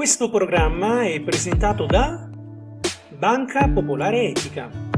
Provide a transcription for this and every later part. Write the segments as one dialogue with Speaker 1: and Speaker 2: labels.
Speaker 1: Questo programma è presentato da Banca Popolare Etica.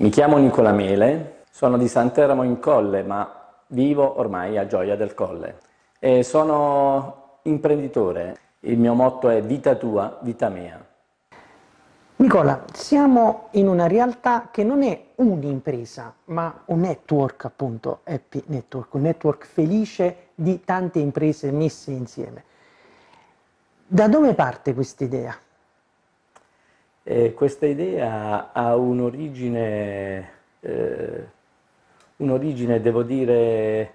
Speaker 2: Mi chiamo Nicola Mele, sono di Santeramo in Colle, ma vivo ormai a Gioia del Colle. E sono imprenditore, il mio motto è vita tua, vita mia. Nicola,
Speaker 1: siamo in una realtà che non è un'impresa, ma un network appunto, Happy Network, un network felice di tante imprese messe insieme. Da dove parte questa idea?
Speaker 2: E questa idea ha un'origine, eh, un'origine, devo dire,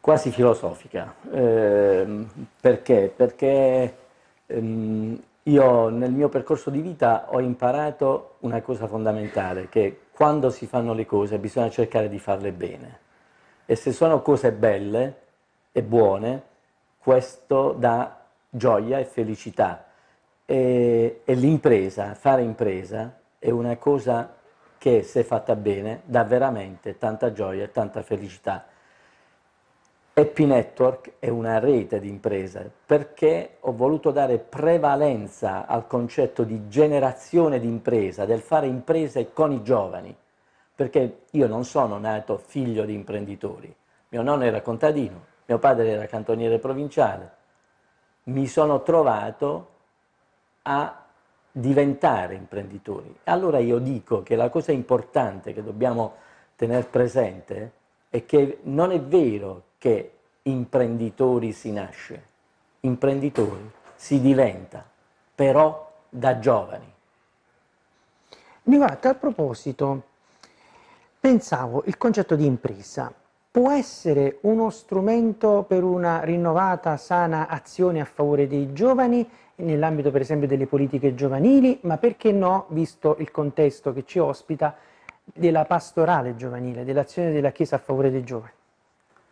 Speaker 2: quasi filosofica. Eh, perché? Perché ehm, io nel mio percorso di vita ho imparato una cosa fondamentale, che quando si fanno le cose bisogna cercare di farle bene. E se sono cose belle e buone, questo dà gioia e felicità e, e l'impresa, fare impresa, è una cosa che se fatta bene dà veramente tanta gioia e tanta felicità. Happy Network è una rete di imprese perché ho voluto dare prevalenza al concetto di generazione di impresa, del fare imprese con i giovani, perché io non sono nato figlio di imprenditori, mio nonno era contadino, mio padre era cantoniere provinciale, mi sono trovato a diventare imprenditori. Allora io dico che la cosa importante che dobbiamo tenere presente è che non è vero che imprenditori si nasce, imprenditori si diventa, però da giovani.
Speaker 1: Nicolò, a proposito, pensavo il concetto di impresa può essere uno strumento per una rinnovata, sana azione a favore dei giovani, nell'ambito per esempio delle politiche giovanili, ma perché no, visto il contesto che ci ospita, della pastorale giovanile, dell'azione della Chiesa a favore dei giovani?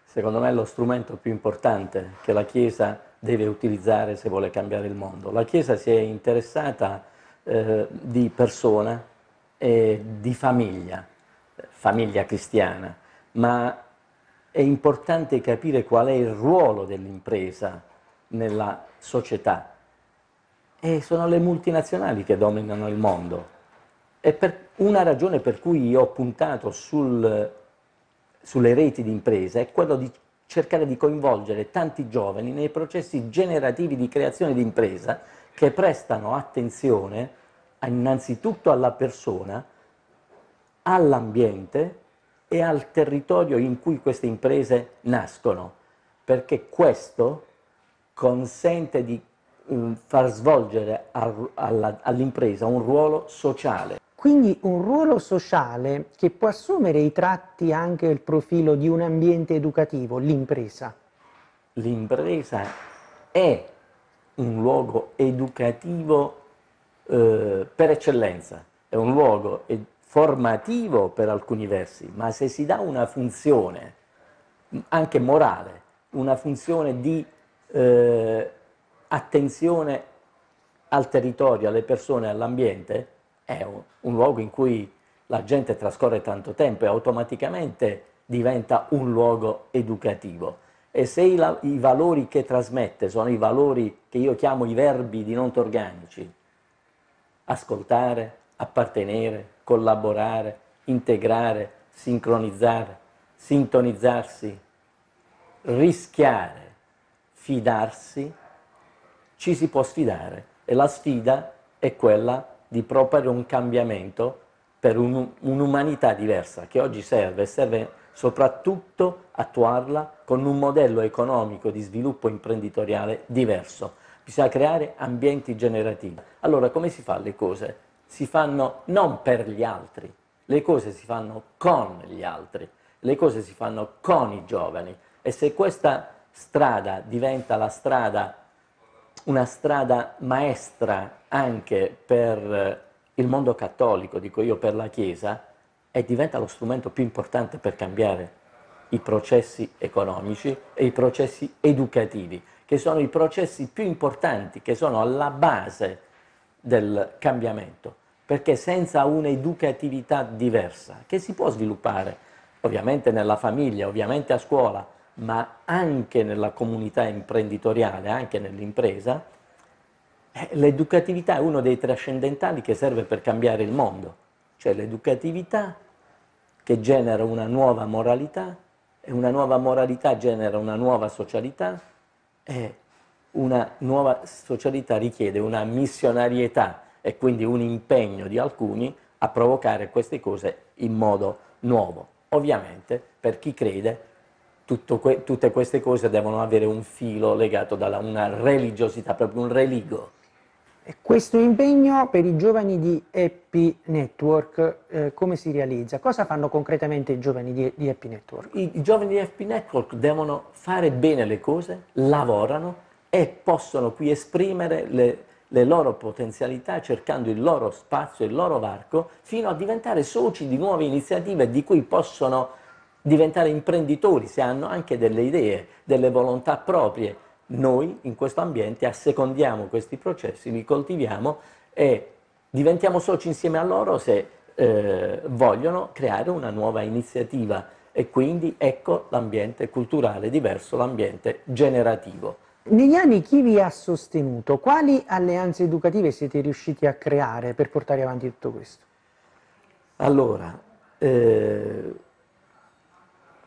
Speaker 2: Secondo me è lo strumento più importante che la Chiesa deve utilizzare se vuole cambiare il mondo. La Chiesa si è interessata eh, di persona e di famiglia, famiglia cristiana, ma è importante capire qual è il ruolo dell'impresa nella società. E sono le multinazionali che dominano il mondo. E per una ragione per cui io ho puntato sul, sulle reti di impresa è quella di cercare di coinvolgere tanti giovani nei processi generativi di creazione di impresa che prestano attenzione innanzitutto alla persona, all'ambiente e al territorio in cui queste imprese nascono, perché questo consente di mm, far svolgere all'impresa un ruolo sociale.
Speaker 1: Quindi un ruolo sociale che può assumere i tratti anche il profilo di un ambiente educativo, l'impresa.
Speaker 2: L'impresa è un luogo educativo eh, per eccellenza, è un luogo ed formativo per alcuni versi, ma se si dà una funzione, anche morale, una funzione di eh, attenzione al territorio, alle persone, all'ambiente, è un, un luogo in cui la gente trascorre tanto tempo e automaticamente diventa un luogo educativo. E se i, i, valori che trasmette sono i valori che io chiamo i verbi di non organici, ascoltare, appartenere, collaborare, integrare, sincronizzare, sintonizzarsi, rischiare, fidarsi, ci si può sfidare e la sfida è quella di proporre un cambiamento per un, un'umanità diversa che oggi serve e serve soprattutto attuarla con un modello economico di sviluppo imprenditoriale diverso. Bisogna creare ambienti generativi. Allora come si fa le cose? si fanno non per gli altri, le cose si fanno con gli altri, le cose si fanno con i giovani e se questa strada diventa la strada, una strada maestra anche per eh, il mondo cattolico, dico io, per la Chiesa, e diventa lo strumento più importante per cambiare i processi economici e i processi educativi, che sono i processi più importanti, che sono alla base del cambiamento perché senza un'educatività diversa, che si può sviluppare ovviamente nella famiglia, ovviamente a scuola, ma anche nella comunità imprenditoriale, anche nell'impresa, eh, l'educatività è uno dei trascendentali che serve per cambiare il mondo, cioè l'educatività che genera una nuova moralità e una nuova moralità genera una nuova socialità e una nuova socialità richiede una missionarietà e quindi un impegno di alcuni a provocare queste cose in modo nuovo. Ovviamente per chi crede que tutte queste cose devono avere un filo legato da una religiosità, proprio un religo.
Speaker 1: Questo impegno per i giovani di Happy Network eh, come si realizza? Cosa fanno concretamente i giovani di, di Happy Network?
Speaker 2: I, I giovani di Happy Network devono fare bene le cose, lavorano e possono qui esprimere le, le loro potenzialità cercando il loro spazio, il loro varco, fino a diventare soci di nuove iniziative di cui possono diventare imprenditori se hanno anche delle idee, delle volontà proprie. Noi in questo ambiente assecondiamo questi processi, li coltiviamo e diventiamo soci insieme a loro se eh, vogliono creare una nuova iniziativa e quindi ecco l'ambiente culturale diverso, l'ambiente generativo.
Speaker 1: Negli anni chi vi ha sostenuto? Quali alleanze educative siete riusciti a creare per portare avanti tutto questo?
Speaker 2: Allora, eh,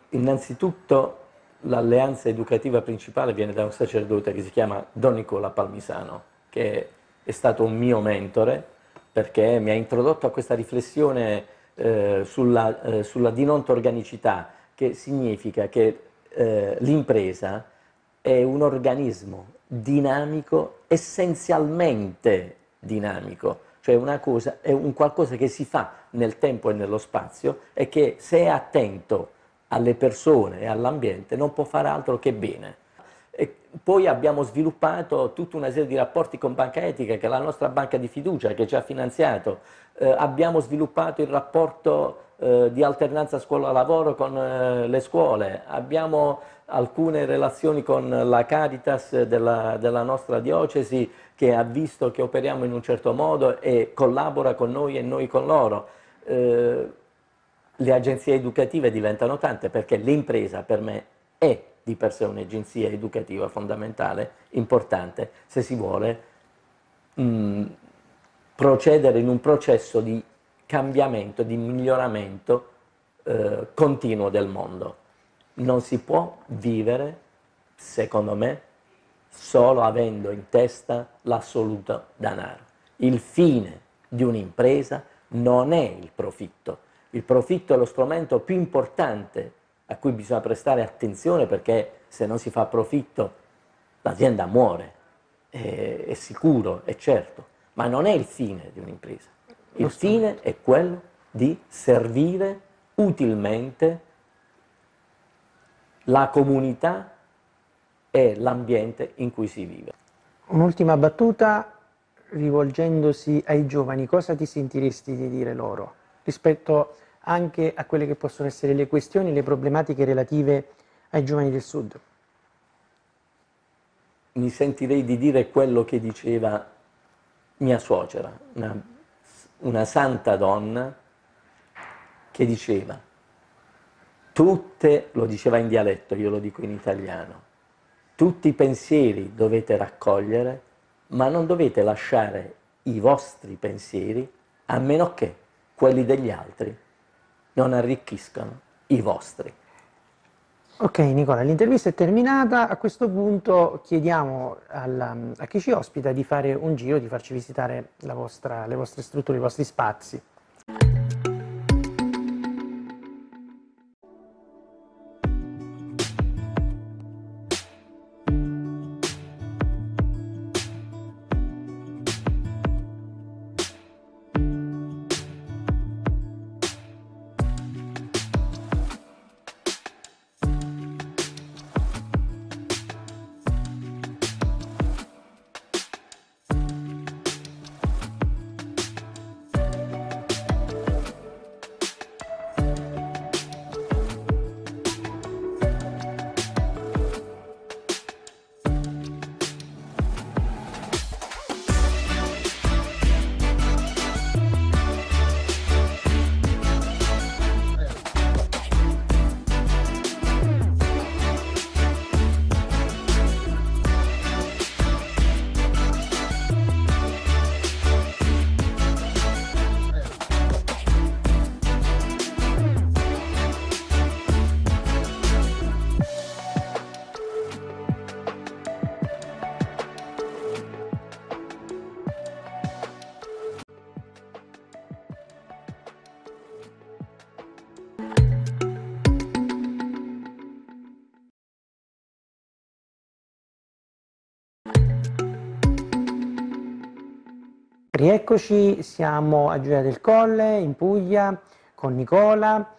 Speaker 2: innanzitutto l'alleanza educativa principale viene da un sacerdote che si chiama Don Nicola Palmisano, che è stato un mio mentore perché mi ha introdotto a questa riflessione eh, sulla, eh, sulla, di organicità, che significa che eh, l'impresa è un organismo dinamico, essenzialmente dinamico, cioè una cosa, è un qualcosa che si fa nel tempo e nello spazio e che se è attento alle persone e all'ambiente non può fare altro che bene. E poi abbiamo sviluppato tutta una serie di rapporti con Banca Etica, che è la nostra banca di fiducia che ci ha finanziato. Eh, abbiamo sviluppato il rapporto eh, di alternanza scuola-lavoro con eh, le scuole. Abbiamo alcune relazioni con la Caritas della, della, nostra diocesi che ha visto che operiamo in un certo modo e collabora con noi e noi con loro. Eh, le agenzie educative diventano tante perché l'impresa per me è di per sé un'agenzia educativa fondamentale, importante, se si vuole mh, mm, procedere in un processo di cambiamento, di miglioramento eh, continuo del mondo non si può vivere, secondo me, solo avendo in testa l'assoluto denaro. Il fine di un'impresa non è il profitto. Il profitto è lo strumento più importante a cui bisogna prestare attenzione perché se non si fa profitto l'azienda muore, è, è sicuro, è certo, ma non è il fine di un'impresa. Il fine è quello di servire utilmente la comunità e l'ambiente in cui si vive.
Speaker 1: Un'ultima battuta, rivolgendosi ai giovani, cosa ti sentiresti di dire loro rispetto anche a quelle che possono essere le questioni, le problematiche relative ai giovani del Sud?
Speaker 2: Mi sentirei di dire quello che diceva mia suocera, una, una santa donna che diceva tutte, lo diceva in dialetto, io lo dico in italiano, tutti i pensieri dovete raccogliere, ma non dovete lasciare i vostri pensieri, a meno che quelli degli altri non arricchiscano i vostri.
Speaker 1: Ok Nicola, l'intervista è terminata, a questo punto chiediamo alla, um, a chi ci ospita di fare un giro, di farci visitare vostra, le vostre strutture, i vostri spazi. Rieccoci, siamo a Gioia del Colle, in Puglia, con Nicola,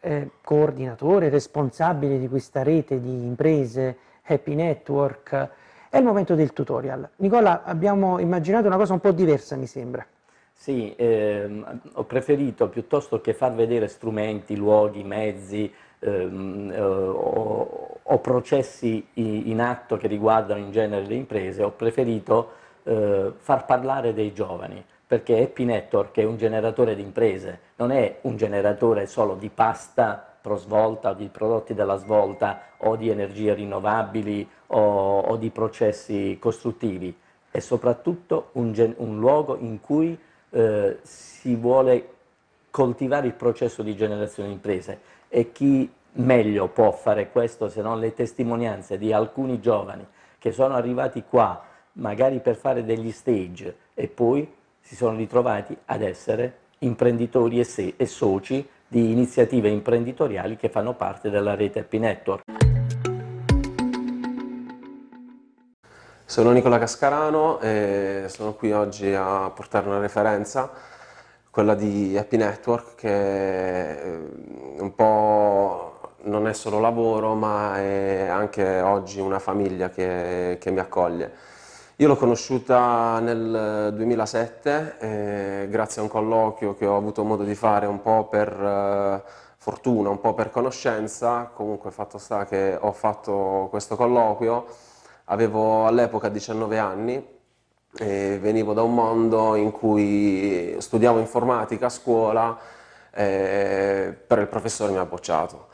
Speaker 1: eh, coordinatore, responsabile di questa rete di imprese Happy Network. È il momento del tutorial. Nicola, abbiamo immaginato una cosa un po' diversa, mi sembra.
Speaker 2: Sì, ehm, ho preferito piuttosto che far vedere strumenti, luoghi, mezzi ehm, eh, o, o, processi in atto che riguardano in genere le imprese, ho preferito eh, far parlare dei giovani, perché Happy Network è un generatore di imprese, non è un generatore solo di pasta prosvolta o di prodotti della svolta o di energie rinnovabili o, o di processi costruttivi, è soprattutto un, un luogo in cui eh, si vuole coltivare il processo di generazione di imprese e chi meglio può fare questo se non le testimonianze di alcuni giovani che sono arrivati qua magari per fare degli stage e poi si sono ritrovati ad essere imprenditori e, se- e soci di iniziative imprenditoriali che fanno parte della rete Happy Network.
Speaker 3: Sono Nicola Cascarano e sono qui oggi a portare una referenza, quella di Happy Network che eh, un po' non è solo lavoro ma è anche oggi una famiglia che, che mi accoglie. Io l'ho conosciuta nel 2007 eh, eh, grazie a un colloquio che ho avuto modo di fare un po' per eh, fortuna, un po' per conoscenza, comunque fatto sta che ho fatto questo colloquio, avevo all'epoca 19 anni e venivo da un mondo in cui studiavo informatica a scuola, eh, però il professore mi ha bocciato.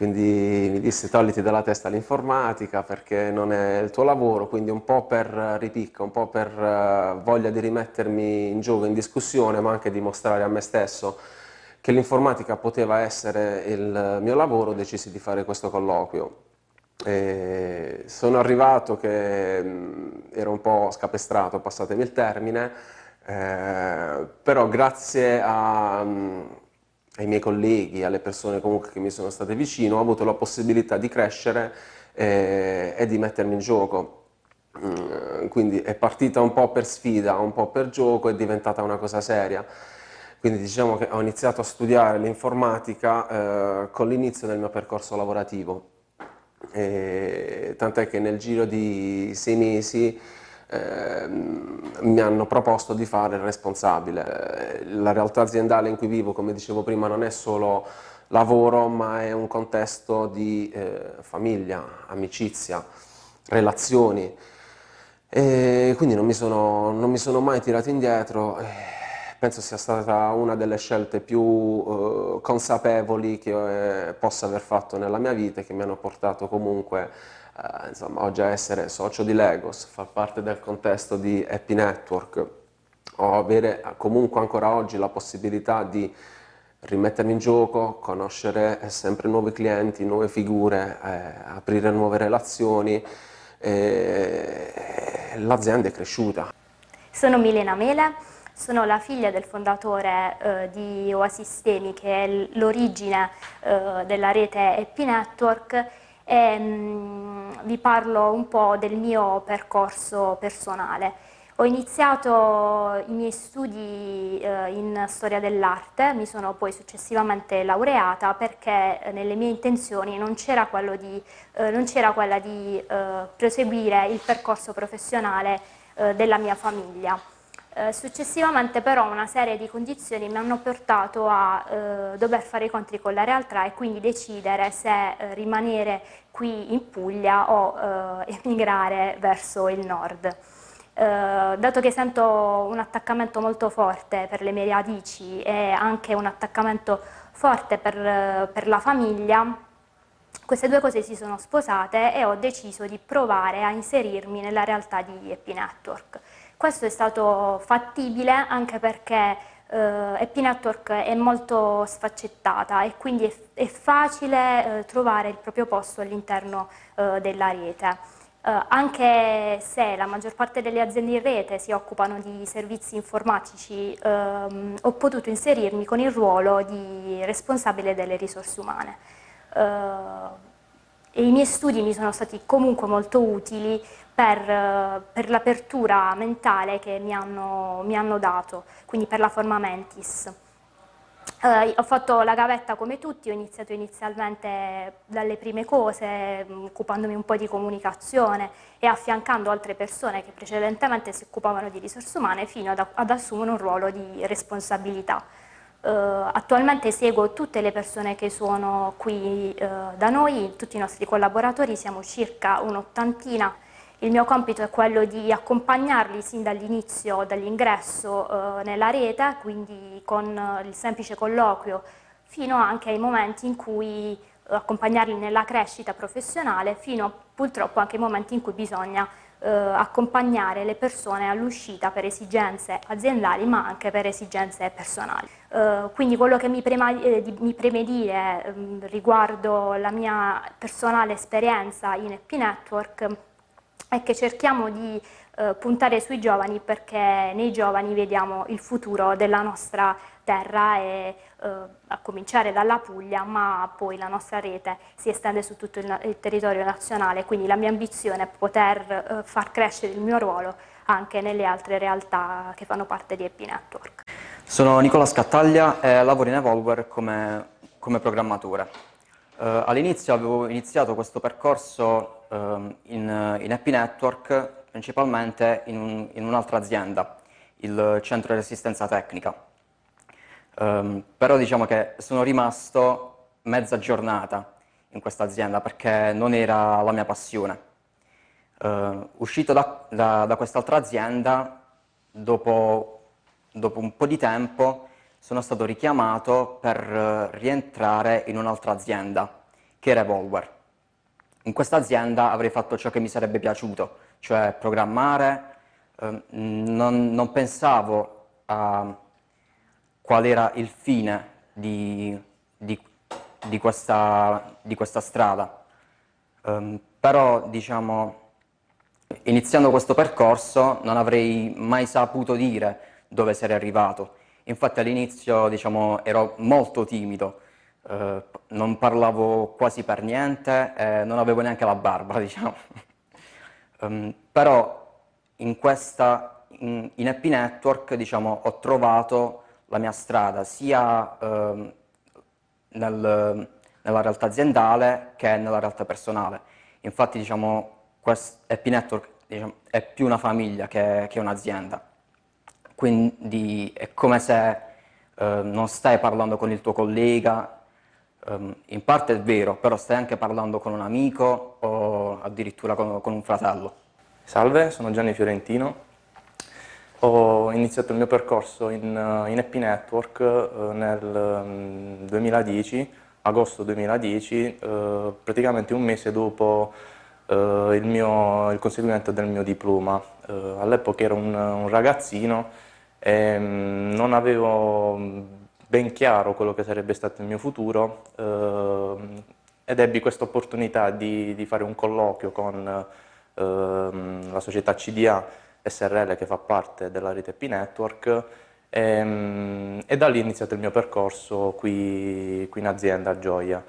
Speaker 3: Quindi mi disse togliti dalla testa l'informatica perché non è il tuo lavoro, quindi un po' per ripicca, un po' per eh, voglia di rimettermi in gioco, in discussione, ma anche di mostrare a me stesso che l'informatica poteva essere il mio lavoro, decisi di fare questo colloquio. E sono arrivato che mm, ero un po' scapestrato, passatemi il termine, eh, però grazie a mm, ai miei colleghi, alle persone comunque che mi sono state vicino, ho avuto la possibilità di crescere eh, e di mettermi in gioco. Mm, quindi è partita un po' per sfida, un po' per gioco, è diventata una cosa seria. Quindi diciamo che ho iniziato a studiare l'informatica eh, con l'inizio del mio percorso lavorativo. tant'è che nel giro di sei mesi Ehm, mi hanno proposto di fare il responsabile. La realtà aziendale in cui vivo, come dicevo prima, non è solo lavoro, ma è un contesto di eh, famiglia, amicizia, relazioni. E quindi non mi, sono, non mi sono mai tirato indietro. Eh, penso sia stata una delle scelte più eh, consapevoli che eh, possa aver fatto nella mia vita e che mi hanno portato comunque eh, insomma, oggi essere socio di Legos, far parte del contesto di Happy Network o avere eh, comunque ancora oggi la possibilità di rimettermi in gioco, conoscere sempre nuovi clienti, nuove figure, eh, aprire nuove relazioni, eh, l'azienda è cresciuta.
Speaker 4: Sono Milena Mele, sono la figlia del fondatore eh, di Temi, che è l'origine eh, della rete Happy Network e ehm, vi parlo un po' del mio percorso personale. Ho iniziato i miei studi eh, in storia dell'arte, mi sono poi successivamente laureata perché eh, nelle mie intenzioni non c'era, eh, quella di proseguire il percorso professionale della mia famiglia. Successivamente però una serie di condizioni mi hanno portato a eh, dover fare i conti con la realtà e quindi decidere se eh, rimanere qui in Puglia o eh, emigrare verso il nord. Eh, dato che sento un attaccamento molto forte per le mie radici e anche un attaccamento forte per, eh, per la famiglia, queste due cose si sono sposate e ho deciso di provare a inserirmi nella realtà di EP Network. Questo è stato fattibile anche perché eh, e Network è molto sfaccettata e quindi è, è facile eh, trovare il proprio posto all'interno eh, della rete. Eh, anche se la maggior parte delle aziende in rete si occupano di servizi informatici, ehm, ho potuto inserirmi con il ruolo di responsabile delle risorse umane. Eh, I miei studi mi sono stati comunque molto utili per, eh, per l'apertura mentale che mi hanno, mi hanno, dato, quindi per la forma mentis. Eh, ho fatto la gavetta come tutti, ho iniziato inizialmente dalle prime cose, mm, occupandomi un po' di comunicazione e affiancando altre persone che precedentemente si occupavano di risorse umane fino ad, ad assumere un ruolo di responsabilità. Eh, attualmente seguo tutte le persone che sono qui eh, da noi, tutti i nostri collaboratori, siamo circa un'ottantina il mio compito è quello di accompagnarli sin dall'inizio, dall'ingresso eh, nella rete, quindi con eh, il semplice colloquio, fino anche ai momenti in cui eh, accompagnarli nella crescita professionale, fino purtroppo anche ai momenti in cui bisogna eh, accompagnare le persone all'uscita per esigenze aziendali ma anche per esigenze personali. Eh, quindi quello che mi, prema, eh, di, mi preme dire ehm, riguardo la mia personale esperienza in EP Network è che cerchiamo di eh, puntare sui giovani perché nei giovani vediamo il futuro della nostra terra e, eh, a cominciare dalla Puglia, ma poi la nostra rete si estende su tutto il, il territorio nazionale, quindi la mia ambizione è poter eh, far crescere il mio ruolo anche nelle altre realtà che fanno parte di Epi Network.
Speaker 5: Sono Nicola Scattaglia e lavoro in Evolver come, come programmatore. Uh, all'inizio avevo iniziato questo percorso um, in, in, Happy Network principalmente in, un, in, un'altra azienda, il centro di assistenza tecnica. Um, però diciamo che sono rimasto mezza giornata in questa azienda perché non era la mia passione. Uh, uscito da, da, da, quest'altra azienda, dopo, dopo un po' di tempo, sono stato richiamato per eh, rientrare in un'altra azienda, che è Revolver. In questa azienda avrei fatto ciò che mi sarebbe piaciuto, cioè programmare, eh, non, non pensavo a qual era il fine di, di, di, questa, di questa, strada. Um, però, diciamo, iniziando questo percorso non avrei mai saputo dire dove sarei arrivato. Infatti all'inizio diciamo, ero molto timido, eh, non parlavo quasi per niente, eh, non avevo neanche la barba, diciamo. um, però in questa, in, in Happy Network, diciamo, ho trovato la mia strada sia eh, nel, nella realtà aziendale che nella realtà personale. Infatti, diciamo, Happy Network diciamo, è più una famiglia che, che un'azienda quindi è come se eh, non stai parlando con il tuo collega, um, in parte è vero, però stai anche parlando con un amico o addirittura
Speaker 6: con, con un fratello. Salve, sono Gianni Fiorentino, ho iniziato il mio percorso in, eh, in Happy Network eh, nel 2010, mm, agosto 2010, eh, praticamente un mese dopo eh, il, mio, il, conseguimento del mio diploma. Eh, all'epoca ero un, un ragazzino e, ehm, non avevo mm, ben chiaro quello che sarebbe stato il mio futuro eh, ed ebbi questa opportunità di, di, fare un colloquio con eh, la società CDA SRL che fa parte della rete P-Network e, ehm, e, da lì è iniziato il mio percorso qui, qui in azienda a Gioia.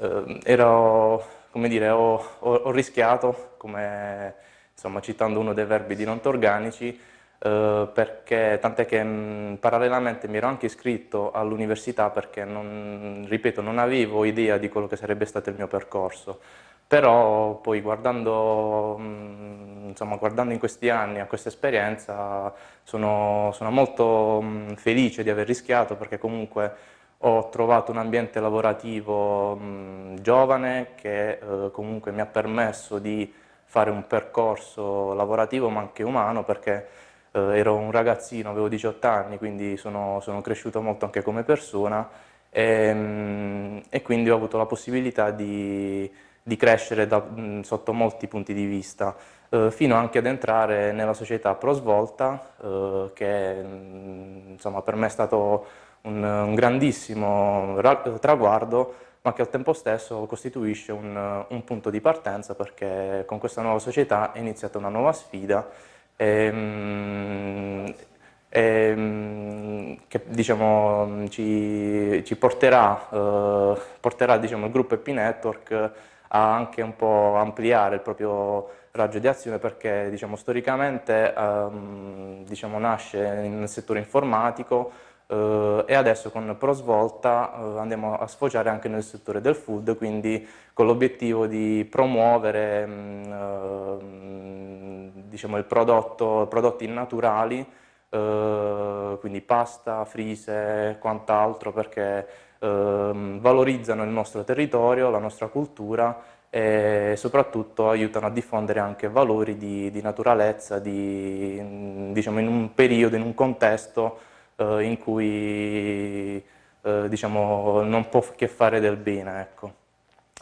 Speaker 6: Eh, ero, come dire, ho, ho, ho rischiato, come, insomma, citando uno dei verbi di non organici, eh, perché tant'è che mh, parallelamente mi ero anche iscritto all'università perché, non, ripeto, non avevo idea di quello che sarebbe stato il mio percorso. Però poi guardando, mh, insomma, guardando in questi anni a questa esperienza sono, sono molto mh, felice di aver rischiato perché comunque ho trovato un ambiente lavorativo mh, giovane che eh, comunque mi ha permesso di fare un percorso lavorativo ma anche umano perché eh, ero un ragazzino, avevo 18 anni, quindi sono, sono cresciuto molto anche come persona e, ehm, e, quindi ho avuto la possibilità di, di crescere da, mm, sotto molti punti di vista, eh, fino anche ad entrare nella società Prosvolta, eh, che mm, insomma, per me è stato un, un grandissimo traguardo ma che al tempo stesso costituisce un, un punto di partenza perché con questa nuova società è iniziata una nuova sfida ehm, ehm, che diciamo, ci, ci porterà, eh, porterà diciamo, il gruppo EP Network a anche un po' ampliare il proprio raggio di azione perché diciamo, storicamente ehm, diciamo, nasce nel settore informatico eh, e adesso con Prosvolta eh, andiamo a sfociare anche nel settore del food, quindi con l'obiettivo di promuovere mh, mm, eh, diciamo prodotto, prodotti naturali, eh, quindi pasta, frise e quant'altro, perché ehm, valorizzano il nostro territorio, la nostra cultura e soprattutto aiutano a diffondere anche valori di, di naturalezza, di, mm, diciamo, in un periodo, in un contesto eh, in cui eh, diciamo, non può che fare del bene. Ecco.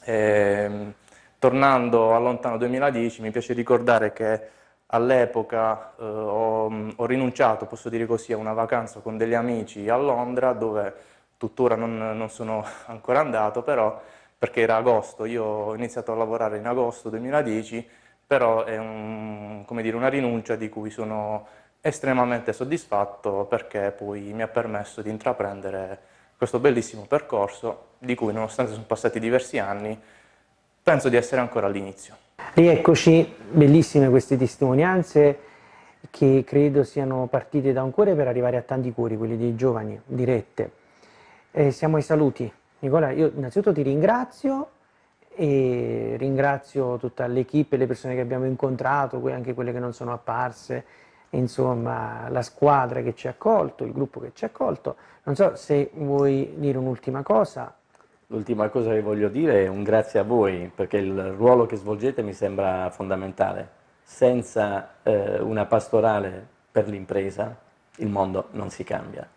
Speaker 6: E, ehm, tornando al lontano 2010 mi piace ricordare che all'epoca eh, ho, mm, ho, rinunciato, posso dire così, a una vacanza con degli amici a Londra dove tuttora non, non sono ancora andato, però perché era agosto, io ho iniziato a lavorare in agosto 2010 però è un, dire, una rinuncia di cui sono estremamente soddisfatto perché poi mi ha permesso di intraprendere questo bellissimo percorso di cui nonostante sono passati diversi anni penso di essere ancora all'inizio.
Speaker 1: Rieccoci, bellissime queste testimonianze che credo siano partite da un cuore per arrivare a tanti cuori, quelli dei giovani, dirette. Eh, siamo ai saluti. Nicola, io innanzitutto ti ringrazio e ringrazio tutta l'equipe, le persone che abbiamo incontrato, anche quelle che non sono apparse, insomma, la squadra che ci ha accolto, il gruppo che ci ha accolto. Non so se vuoi dire un'ultima cosa.
Speaker 2: L'ultima cosa che voglio dire è un grazie a voi, perché il ruolo che svolgete mi sembra fondamentale. Senza eh, una pastorale per l'impresa il mondo non si cambia.